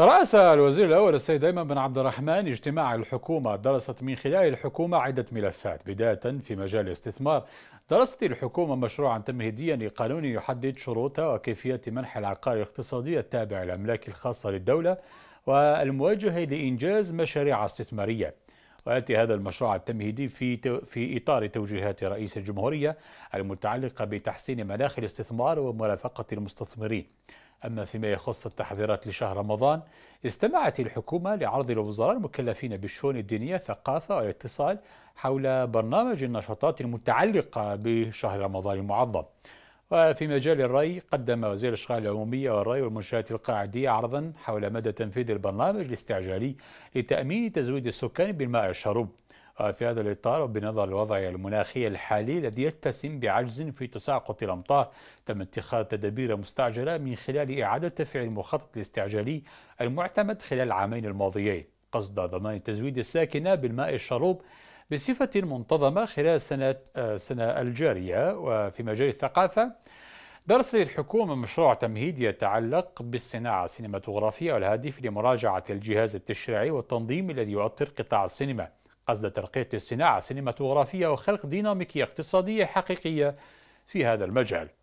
ترأس الوزير الأول السيد أيمن بن عبد الرحمن اجتماع الحكومة درست من خلال الحكومة عدة ملفات بداية في مجال الاستثمار درست الحكومة مشروعا تمهيديا لقانون يحدد شروط وكيفية منح العقار الاقتصادي التابع للأملاك الخاصة للدولة والموجه لإنجاز مشاريع استثمارية وياتي هذا المشروع التمهيدي في في اطار توجيهات رئيس الجمهوريه المتعلقه بتحسين مناخ الاستثمار ومرافقه المستثمرين. أما فيما يخص التحضيرات لشهر رمضان استمعت الحكومة لعرض الوزراء المكلفين بالشؤون الدينية الثقافة والاتصال حول برنامج النشاطات المتعلقة بشهر رمضان المعظم وفي مجال الري قدم وزير الاشغال العمومية والري والمنشات القاعديه عرضا حول مدى تنفيذ البرنامج الاستعجالي لتامين تزويد السكان بالماء الشرب وفي هذا الاطار وبنظر الوضع المناخي الحالي الذي يتسم بعجز في تساقط الامطار تم اتخاذ تدابير مستعجله من خلال اعاده تفعيل المخطط الاستعجالي المعتمد خلال العامين الماضيين قصد ضمان التزويد الساكنه بالماء الشرب بصفة منتظمة خلال سنة السنة آه، الجارية وفي مجال الثقافة درست الحكومة مشروع تمهيد يتعلق بالصناعة السينماتوغرافية والهادف لمراجعة الجهاز التشريعي والتنظيمي الذي يؤطر قطاع السينما قصد ترقية الصناعة السينماتوغرافية وخلق ديناميكية اقتصادية حقيقية في هذا المجال